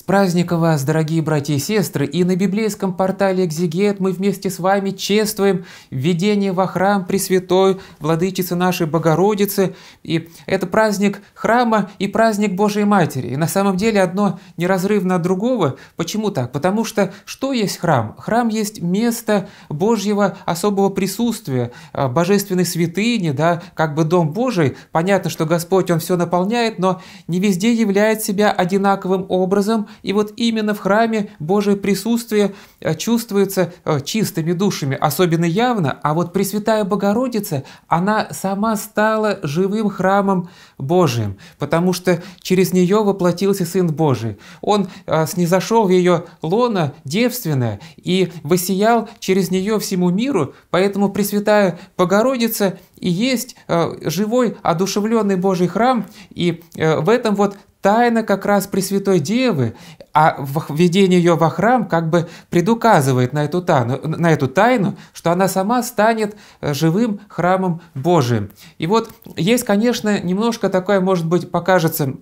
С праздником вас, дорогие братья и сестры, и на библейском портале Экзигет мы вместе с вами чествуем введение во храм Пресвятой Владычицы нашей Богородицы. И это праздник храма и праздник Божией Матери. И на самом деле одно неразрывно от другого. Почему так? Потому что что есть храм? Храм есть место Божьего особого присутствия, а, божественной святыни, да, как бы Дом Божий. Понятно, что Господь, Он все наполняет, но не везде являет себя одинаковым образом, и вот именно в храме Божие присутствие Э, чувствуются э, чистыми душами, особенно явно, а вот Пресвятая Богородица, она сама стала живым храмом Божиим, потому что через нее воплотился Сын Божий. Он э, снизошел в ее лона девственное и воссиял через нее всему миру, поэтому Пресвятая Богородица и есть живой, одушевленный Божий храм, и в этом вот тайна как раз Пресвятой Девы, а введение ее во храм как бы придумано указывает на эту, тайну, на эту тайну, что она сама станет э, живым храмом Божиим. И вот есть, конечно, немножко такое, может быть, покажется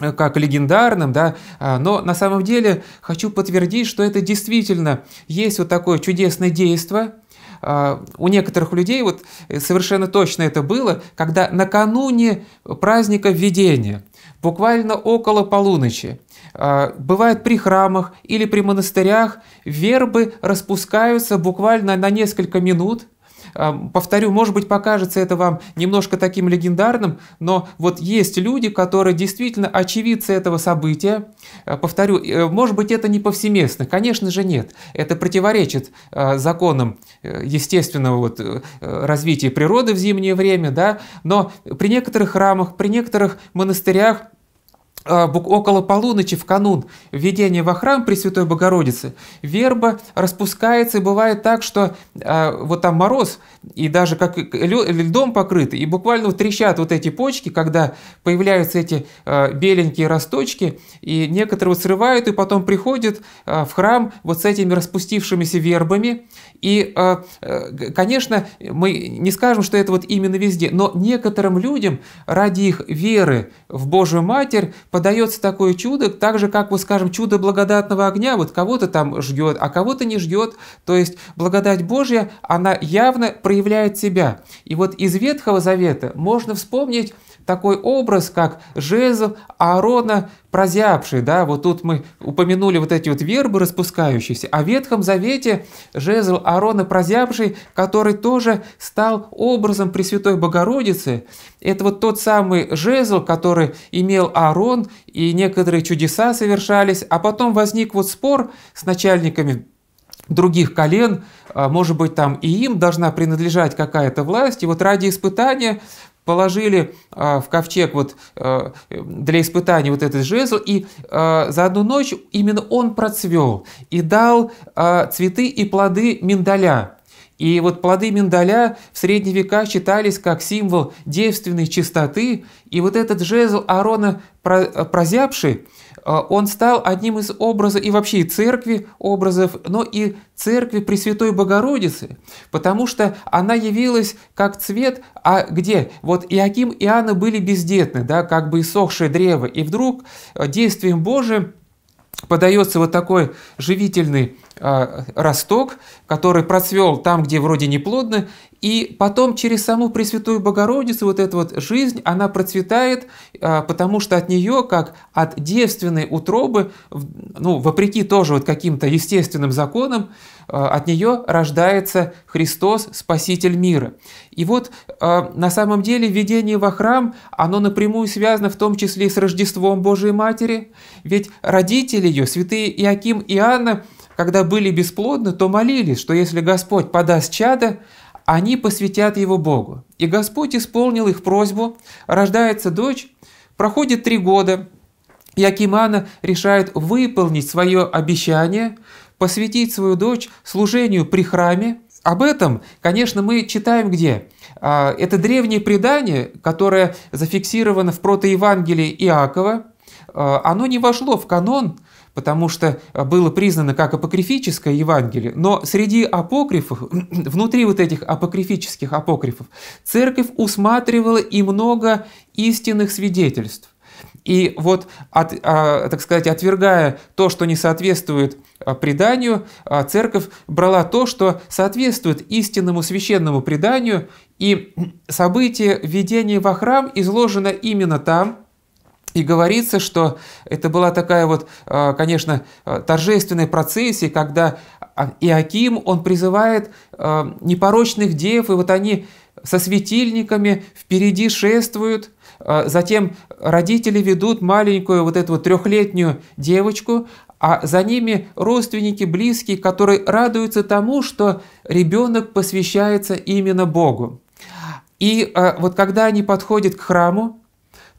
э, как легендарным, да, а, но на самом деле хочу подтвердить, что это действительно есть вот такое чудесное действие, а, у некоторых людей вот э, совершенно точно это было, когда накануне праздника введения, буквально около полуночи, а, бывает при храмах или при монастырях вербы распускаются буквально на несколько минут. А, повторю, может быть, покажется это вам немножко таким легендарным, но вот есть люди, которые действительно очевидцы этого события. А, повторю, э, может быть, это не повсеместно, конечно же нет. Это противоречит законам э, естественного вот э, развития природы в зимнее время, да, но при некоторых храмах, при некоторых монастырях – а, около полуночи в канун введения во храм Пресвятой Богородицы верба распускается и бывает так, что а, вот там мороз и даже как льдом покрыты, и буквально трещат вот эти почки, когда появляются эти а, беленькие росточки, и некоторые вот срывают и потом приходят а, в храм вот с этими распустившимися вербами. И, а, э, конечно, мы не скажем, что это вот именно везде, но некоторым людям ради их веры в Божью Матерь подается такое чудо, так же, как, вот, скажем, чудо благодатного огня, вот кого-то там ждет, а кого-то не ждет. То есть благодать Божья, она явно проявляет себя. И вот из Ветхого Завета можно вспомнить такой образ, как жезл Аарона, прозябший, да, вот тут мы упомянули вот эти вот вербы распускающиеся, а в Ветхом Завете жезл Аарона прозябший, который тоже стал образом Пресвятой Богородицы, это вот тот самый жезл, который имел Аарон, и некоторые чудеса совершались, а потом возник вот спор с начальниками других колен, а, может быть, там и им должна принадлежать какая-то власть. И вот ради испытания положили а, в ковчег вот э, для испытаний вот этот жезл, и э, за одну ночь именно он процвел и дал а, цветы и плоды миндаля. И вот плоды миндаля в средние века считались как символ девственной чистоты, и вот этот жезл Аарона прозябший, а, он стал одним из образов и вообще и церкви образов, но и церкви Пресвятой Богородицы, потому что она явилась как цвет, а где? Вот Иаким и Анна были бездетны, да, как бы иссохшее древо, и вдруг э, действием Божиим подается вот такой живительный э, росток, который процвел там, где вроде неплодно, и потом через саму Пресвятую Богородицу вот эта вот жизнь, она процветает, а, потому что от нее, как от девственной утробы, ну, вопреки тоже вот каким-то естественным законам, а, от нее рождается Христос, Спаситель мира. И вот а, на самом деле введение во храм, оно напрямую связано в том числе и с Рождеством Божией Матери, ведь родители ее, святые Иаким и Анна, когда были бесплодны, то молились, что если Господь подаст чада, они посвятят его Богу. И Господь исполнил их просьбу, рождается дочь, проходит три года, Якимана решает выполнить свое обещание, посвятить свою дочь служению при храме. Об этом, конечно, мы читаем где? А, это древнее предание, которое зафиксировано в протоевангелии Иакова, а, оно не вошло в канон потому что было признано как апокрифическое Евангелие, но среди апокрифов, внутри вот этих апокрифических апокрифов, церковь усматривала и много истинных свидетельств. И вот, от, а, так сказать, отвергая то, что не соответствует а, преданию, а, церковь брала то, что соответствует истинному священному преданию, и событие введения во храм изложено именно там – и говорится, что это была такая вот, э, конечно, э, торжественная процессия, когда а, Иаким, он призывает э, непорочных дев, и вот они со светильниками впереди шествуют, затем родители ведут маленькую вот эту вот трехлетнюю девочку, а за ними родственники, близкие, которые радуются тому, что ребенок посвящается именно Богу. И вот когда они подходят к храму,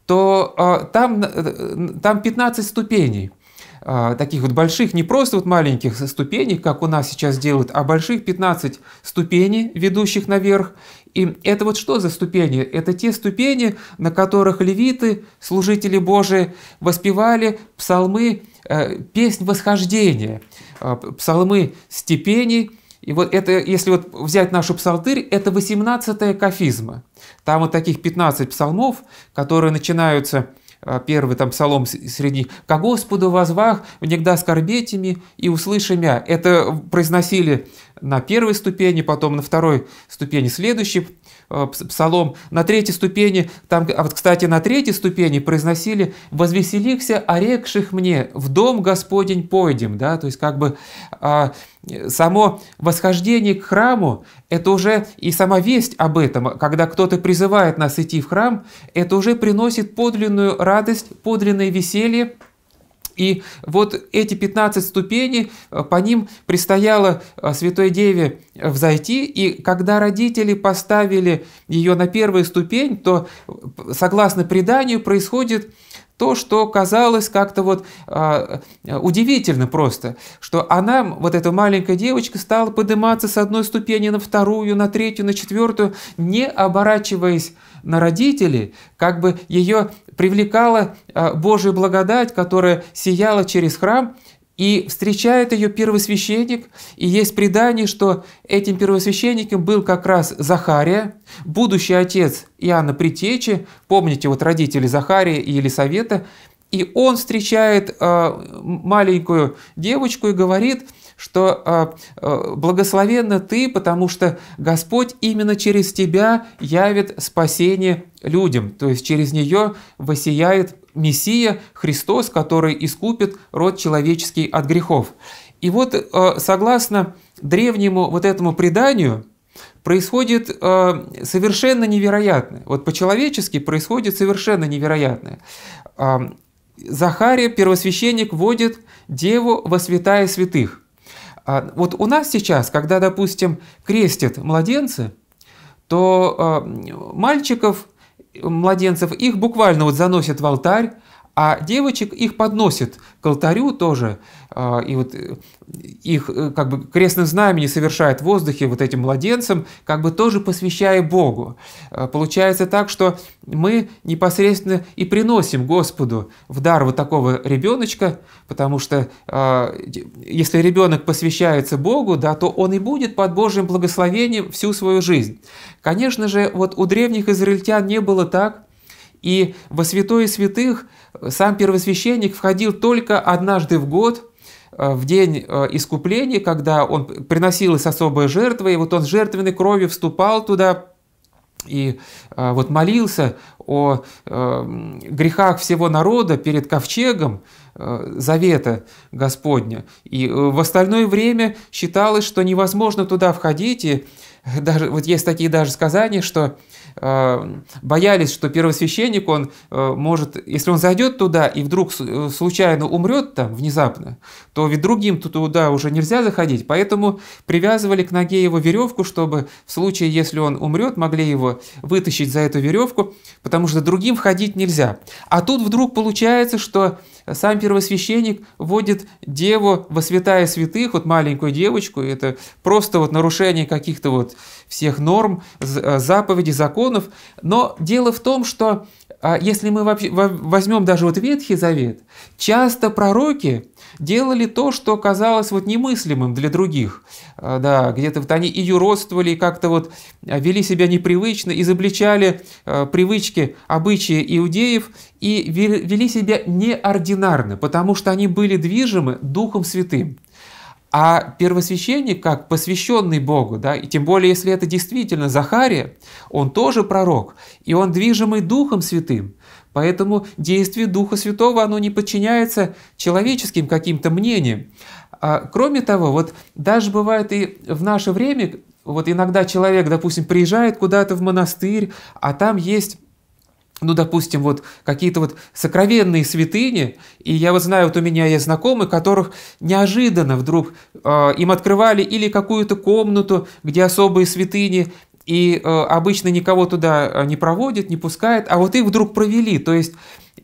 то а, там, э, там 15 ступеней а, таких вот больших, не просто вот маленьких ступеней, как у нас сейчас делают, а больших 15 ступеней, ведущих наверх. И это вот что за ступени? Это те ступени, на которых левиты, служители Божии, воспевали псалмы, э, песнь восхождения, э, псалмы степеней, и вот это, если вот взять нашу псалтырь, это 18-е кафизма. Там вот таких 15 псалмов, которые начинаются а, первый там псалом среди «Ко Господу возвах, внегда скорбете ми и услыши мя». Это произносили на первой ступени, потом на второй ступени следующий Э, псалом. На третьей ступени, там, а вот, кстати, на третьей ступени произносили «возвеселихся орекших мне, в дом Господень пойдем». Да? То есть как бы а, само восхождение к храму – это уже и сама весть об этом, когда кто-то призывает нас идти в храм, это уже приносит подлинную радость, подлинное веселье, и вот эти 15 ступеней, э, по ним предстояло э, Святой Деве э, взойти, и когда родители поставили ее на первую ступень, то, согласно преданию, происходит то, что казалось как-то вот э, удивительно просто, что она, вот эта маленькая девочка, стала подниматься с одной ступени на вторую, на третью, на четвертую, не оборачиваясь на родителей, как бы ее привлекала э, Божья благодать, которая сияла через храм, и встречает ее первосвященник, и есть предание, что этим первосвященником был как раз Захария, будущий отец Иоанна Притечи, помните, вот родители Захария и Елисавета, и он встречает э, маленькую девочку и говорит, что э, благословенна ты, потому что Господь именно через тебя явит спасение людям, то есть через нее воссияет Мессия, Христос, который искупит род человеческий от грехов. И вот, э, согласно древнему вот этому преданию, происходит э, совершенно невероятное. Вот по-человечески происходит совершенно невероятное. Э, Захария, первосвященник, вводит Деву во святая святых. Вот у нас сейчас, когда, допустим, крестят младенцы, то мальчиков – младенцев, их буквально вот заносят в алтарь, а девочек их подносят к алтарю тоже, а, и вот э, их э, как бы крестным знамени совершает в воздухе вот этим младенцам, как бы тоже посвящая Богу. А, получается так, что мы непосредственно и приносим Господу в дар вот такого ребеночка, потому что а, если ребенок посвящается Богу, да, то он и будет под Божьим благословением всю свою жизнь. Конечно же, вот у древних израильтян не было так, и во святое святых э, сам первосвященник входил только однажды в год, э, в день э, искупления, когда он приносилась особая жертвы. и вот он с жертвенной кровью вступал туда, и вот молился о грехах всего народа перед ковчегом завета Господня. И в остальное время считалось, что невозможно туда входить. И даже вот есть такие даже сказания, что Э, боялись, что первосвященник, он э, может, если он зайдет туда и вдруг э, случайно умрет там внезапно, то ведь другим туда уже нельзя заходить, поэтому привязывали к ноге его веревку, чтобы в случае, если он умрет, могли его вытащить за эту веревку, потому что другим входить нельзя. А тут вдруг получается, что сам первосвященник вводит деву во святая святых, вот маленькую девочку, и это просто вот нарушение каких-то вот всех норм, э, заповедей, законов. Но дело в том, что а если мы возьмем даже вот Ветхий Завет, часто пророки делали то, что казалось вот немыслимым для других. А, да, где-то вот они и юродствовали, и как-то вот а, вели себя непривычно, изобличали а, привычки, обычаи иудеев, и вели себя неординарно, потому что они были движимы Духом Святым. А первосвященник, как посвященный Богу, да, и тем более, если это действительно Захария, он тоже пророк, и он движимый Духом Святым. Поэтому действие Духа Святого, оно не подчиняется человеческим каким-то мнениям. А, кроме того, вот даже бывает и в наше время, вот иногда человек, допустим, приезжает куда-то в монастырь, а там есть ну, допустим, вот какие-то вот сокровенные святыни, и я вот знаю, вот у меня есть знакомые, которых неожиданно вдруг э, им открывали или какую-то комнату, где особые святыни, и э, обычно никого туда а, не проводят, не пускают, а вот их вдруг провели, то есть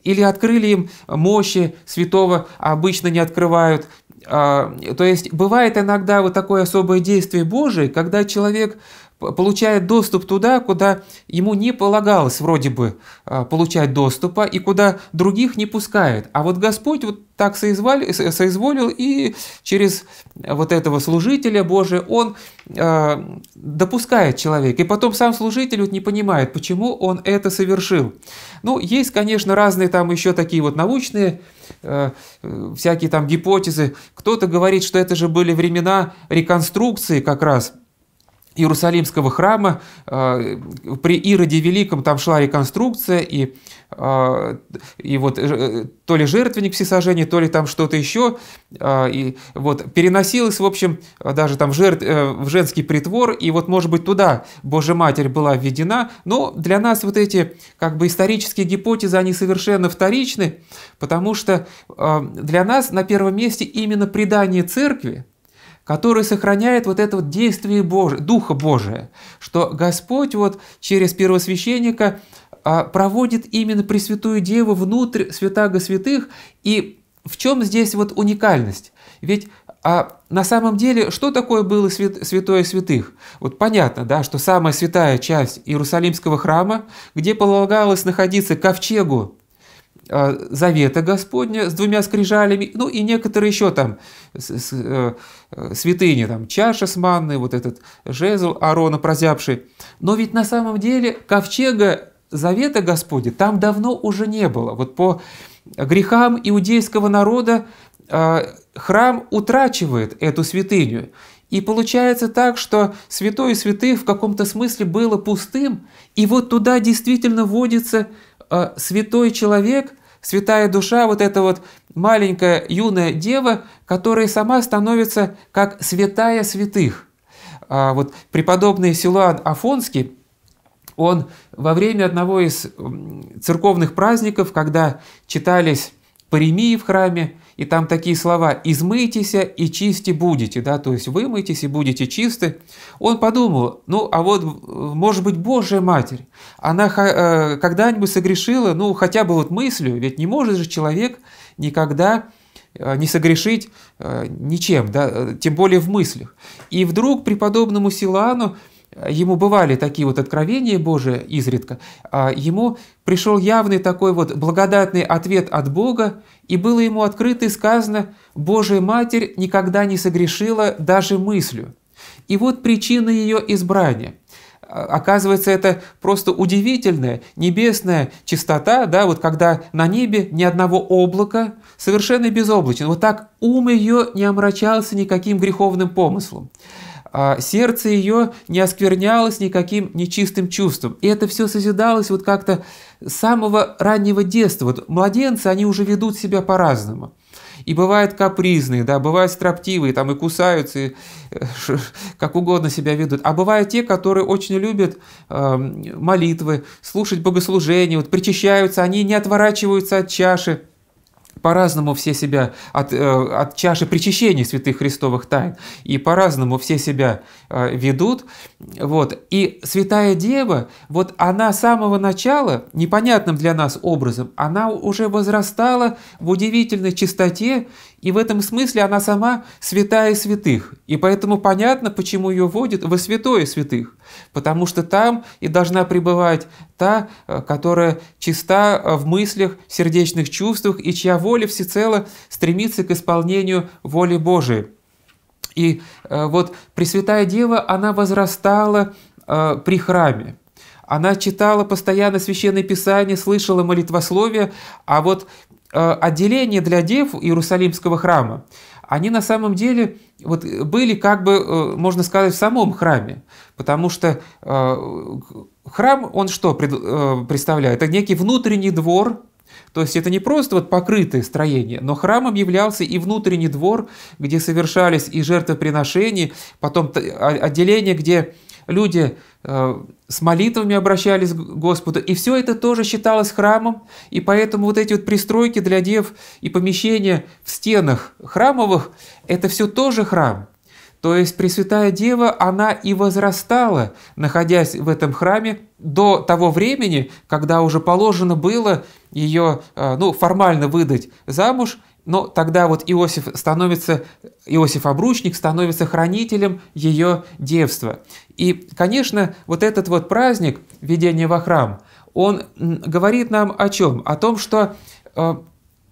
или открыли им мощи святого, а обычно не открывают. Э, то есть бывает иногда вот такое особое действие Божие, когда человек получает доступ туда, куда ему не полагалось вроде бы а, получать доступа и куда других не пускают, А вот Господь вот так соизволил, соизволил и через вот этого служителя Божия он э, допускает человека. И потом сам служитель вот не понимает, почему он это совершил. Ну, есть, конечно, разные там еще такие вот научные э, всякие там гипотезы. Кто-то говорит, что это же были времена реконструкции как раз – Иерусалимского храма. Э, при Ироде Великом там шла реконструкция, и, э, и вот э, то ли жертвенник всесожжения, то ли там что-то еще. И вот переносилось, в общем, даже там в, жертв, в женский притвор, и вот, может быть, туда Божья Матерь была введена. Но для нас вот эти как бы исторические гипотезы, они совершенно вторичны, потому что для нас на первом месте именно предание церкви – который сохраняет вот это вот действие Божие, Духа Божия, что Господь вот через первосвященника а, проводит именно Пресвятую Деву внутрь святаго святых. И в чем здесь вот уникальность? Ведь а на самом деле, что такое было святое святых? Вот понятно, да, что самая святая часть Иерусалимского храма, где полагалось находиться ковчегу а, завета Господня с двумя скрижалями, ну и некоторые еще там э, э, святыни, там чаша с манной, вот этот жезл Арона прозябший. Но ведь на самом деле ковчега Завета Господня там давно уже не было. Вот по грехам иудейского народа а, храм утрачивает эту святыню. И получается так, что святое святых в каком-то смысле было пустым, и вот туда действительно вводится Э, святой человек, святая душа, вот эта вот маленькая юная дева, которая сама становится как святая святых. А вот преподобный Силуан Афонский, он во время одного из церковных праздников, когда читались паремии в храме, и там такие слова «измыйтеся и чисти будете», да, то есть «вымойтесь и будете чисты», он подумал, ну, а вот, может быть, Божья Матерь, она э, когда-нибудь согрешила, ну, хотя бы вот мыслью, ведь не может же человек никогда э, не согрешить э, ничем, да, тем более в мыслях. И вдруг преподобному Силану ему бывали такие вот откровения Божие изредка, а ему пришел явный такой вот благодатный ответ от Бога, и было ему открыто и сказано, «Божья Матерь никогда не согрешила даже мыслью». И вот причина ее избрания. А, оказывается, это просто удивительная небесная чистота, да, вот когда на небе ни одного облака, совершенно безоблачно. Вот так ум ее не омрачался никаким греховным помыслом. А сердце ее не осквернялось никаким нечистым чувством. И это все созидалось вот как-то с самого раннего детства. Вот младенцы, они уже ведут себя по-разному. И бывают капризные, да, бывают строптивые, там и кусаются, и э, как угодно себя ведут. А бывают те, которые очень любят э, молитвы, слушать богослужения, вот причащаются, они не отворачиваются от чаши, по-разному все себя от, э, от чаши причащения святых христовых тайн, и по-разному все себя э, ведут. Вот. И Святая Дева, вот она с самого начала, непонятным для нас образом, она уже возрастала в удивительной чистоте и в этом смысле она сама святая святых. И поэтому понятно, почему ее вводят во святое святых. Потому что там и должна пребывать та, э, которая чиста э, в мыслях, сердечных чувствах, и чья воля всецело стремится к исполнению воли Божией. И э, вот Пресвятая Дева, она возрастала при храме. Она читала постоянно Священное Писание, слышала молитвословие, а вот Э, отделение для дев Иерусалимского храма, они на самом деле вот э, были как бы, э, можно сказать, в самом храме, потому что храм, он что представляет? Это некий внутренний двор, то есть это не просто вот покрытое строение, но храмом являлся и внутренний двор, где совершались и жертвоприношения, потом а, отделение, где люди э, с молитвами обращались к Господу, и все это тоже считалось храмом, и поэтому вот эти вот пристройки для дев и помещения в стенах храмовых, это все тоже храм. То есть Пресвятая Дева, она и возрастала, находясь в этом храме до того времени, когда уже положено было ее э, ну, формально выдать замуж – но тогда вот Иосиф становится, Иосиф Обручник становится хранителем ее девства. И, конечно, вот этот вот праздник введение во храм», он говорит нам о чем? О том, что э,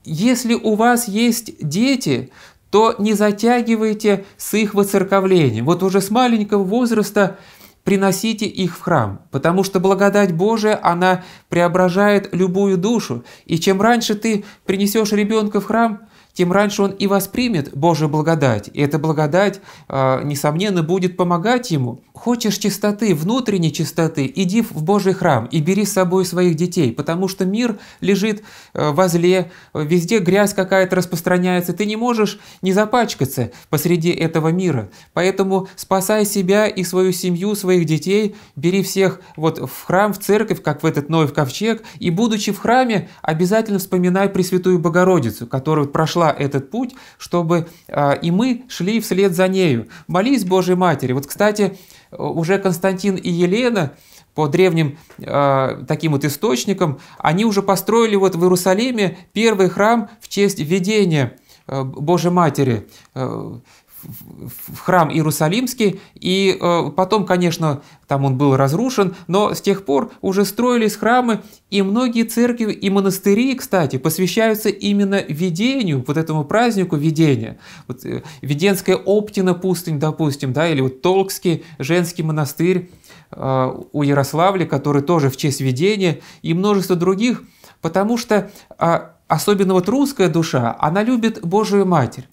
если у вас есть дети, то не затягивайте с их воцерковлением. Вот уже с маленького возраста приносите их в храм, потому что благодать Божия, она преображает любую душу, и чем раньше ты принесешь ребенка в храм, тем раньше он и воспримет Божью благодать, и эта благодать, а, несомненно, будет помогать ему – Хочешь чистоты, внутренней чистоты, иди в Божий храм и бери с собой своих детей, потому что мир лежит э, возле, везде грязь какая-то распространяется, ты не можешь не запачкаться посреди этого мира. Поэтому спасай себя и свою семью, своих детей, бери всех вот в храм, в церковь, как в этот ной в ковчег, и будучи в храме, обязательно вспоминай Пресвятую Богородицу, которая прошла этот путь, чтобы э, и мы шли вслед за нею. Молись Божьей Матери. Вот, кстати, уже Константин и Елена по древним э, таким вот источникам, они уже построили вот в Иерусалиме первый храм в честь введения э, Божьей Матери. Э, в храм Иерусалимский, и э, потом, конечно, там он был разрушен, но с тех пор уже строились храмы, и многие церкви и монастыри, кстати, посвящаются именно видению, вот этому празднику видения. Вот, э, Веденская Оптина пустынь, допустим, да, или вот Толкский женский монастырь э, у Ярославля, который тоже в честь видения, и множество других, потому что а, особенно вот русская душа, она любит Божию Матерь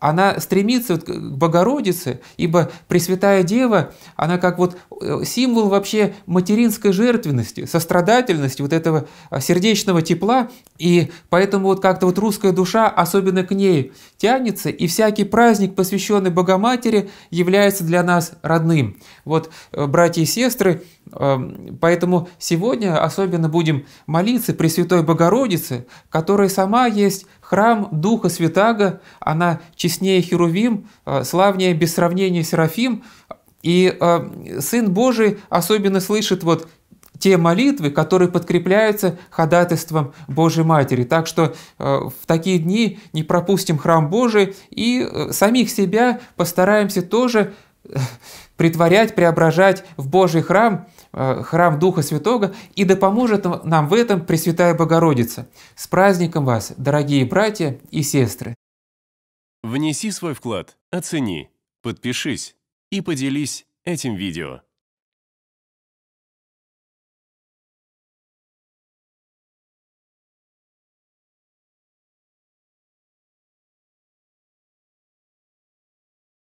она стремится вот к Богородице, ибо Пресвятая Дева, она как вот э, символ вообще материнской жертвенности, сострадательности, вот этого а, сердечного тепла, и поэтому вот как-то вот русская душа особенно к ней тянется, и всякий праздник, посвященный Богоматери, является для нас родным. Вот, э, братья и сестры, эм, поэтому сегодня особенно будем молиться Пресвятой Богородице, которая сама есть храм Духа Святаго, она честнее Херувим, э, славнее без сравнения Серафим, и э, Сын Божий особенно слышит вот те молитвы, которые подкрепляются ходатайством Божьей Матери. Так что э, в такие дни не пропустим храм Божий и самих себя постараемся тоже притворять, преображать в Божий храм – Э, храм Духа Святого, и да поможет нам в этом Пресвятая Богородица. С праздником вас, дорогие братья и сестры! Внеси свой вклад, оцени, подпишись и поделись этим видео.